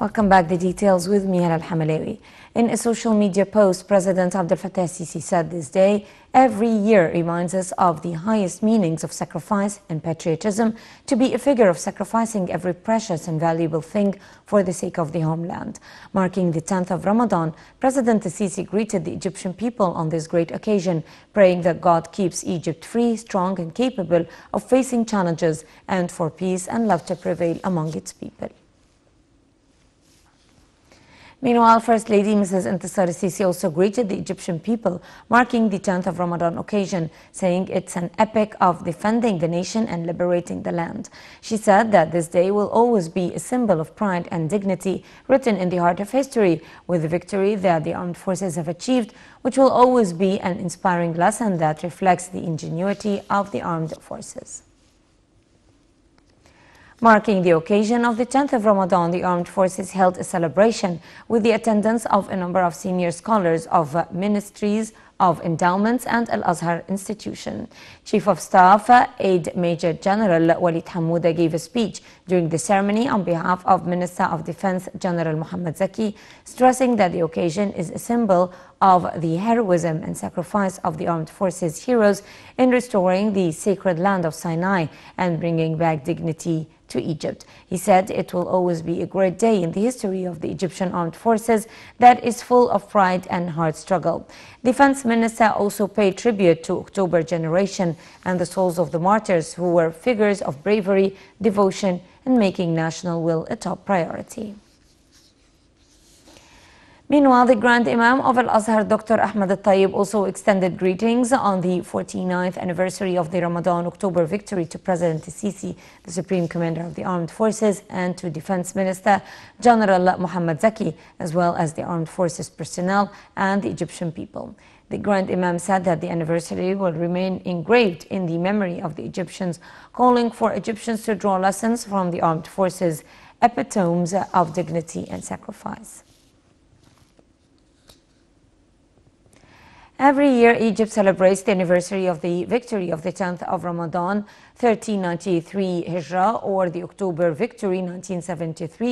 Welcome back. The details with Mihal Al Hamalewi. In a social media post, President Abdel Fattah Sisi said this day, every year reminds us of the highest meanings of sacrifice and patriotism to be a figure of sacrificing every precious and valuable thing for the sake of the homeland. Marking the 10th of Ramadan, President Sisi greeted the Egyptian people on this great occasion, praying that God keeps Egypt free, strong and capable of facing challenges and for peace and love to prevail among its people. Meanwhile, First Lady Mrs. Intisar Sisi also greeted the Egyptian people, marking the 10th of Ramadan occasion, saying it's an epic of defending the nation and liberating the land. She said that this day will always be a symbol of pride and dignity written in the heart of history, with the victory that the armed forces have achieved, which will always be an inspiring lesson that reflects the ingenuity of the armed forces. Marking the occasion of the 10th of Ramadan, the armed forces held a celebration with the attendance of a number of senior scholars of uh, ministries of endowments and Al-Azhar institution. Chief of Staff, uh, Aid Major General Walid Hamouda gave a speech during the ceremony on behalf of Minister of Defense General Mohammed Zaki, stressing that the occasion is a symbol of the heroism and sacrifice of the armed forces heroes in restoring the sacred land of Sinai and bringing back dignity to Egypt. He said it will always be a great day in the history of the Egyptian armed forces that is full of pride and hard struggle. Defense Minister also paid tribute to October generation and the souls of the martyrs who were figures of bravery, devotion and making national will a top priority. Meanwhile, the Grand Imam of Al-Azhar, Dr. Ahmad al-Tayyib, also extended greetings on the 49th anniversary of the Ramadan-October victory to President Sisi, the Supreme Commander of the Armed Forces, and to Defense Minister General Mohammed Zaki, as well as the Armed Forces personnel and the Egyptian people. The Grand Imam said that the anniversary will remain engraved in the memory of the Egyptians, calling for Egyptians to draw lessons from the armed forces, epitomes of dignity and sacrifice. Every year, Egypt celebrates the anniversary of the victory of the 10th of Ramadan, 1393 Hijra, or the October Victory, 1973.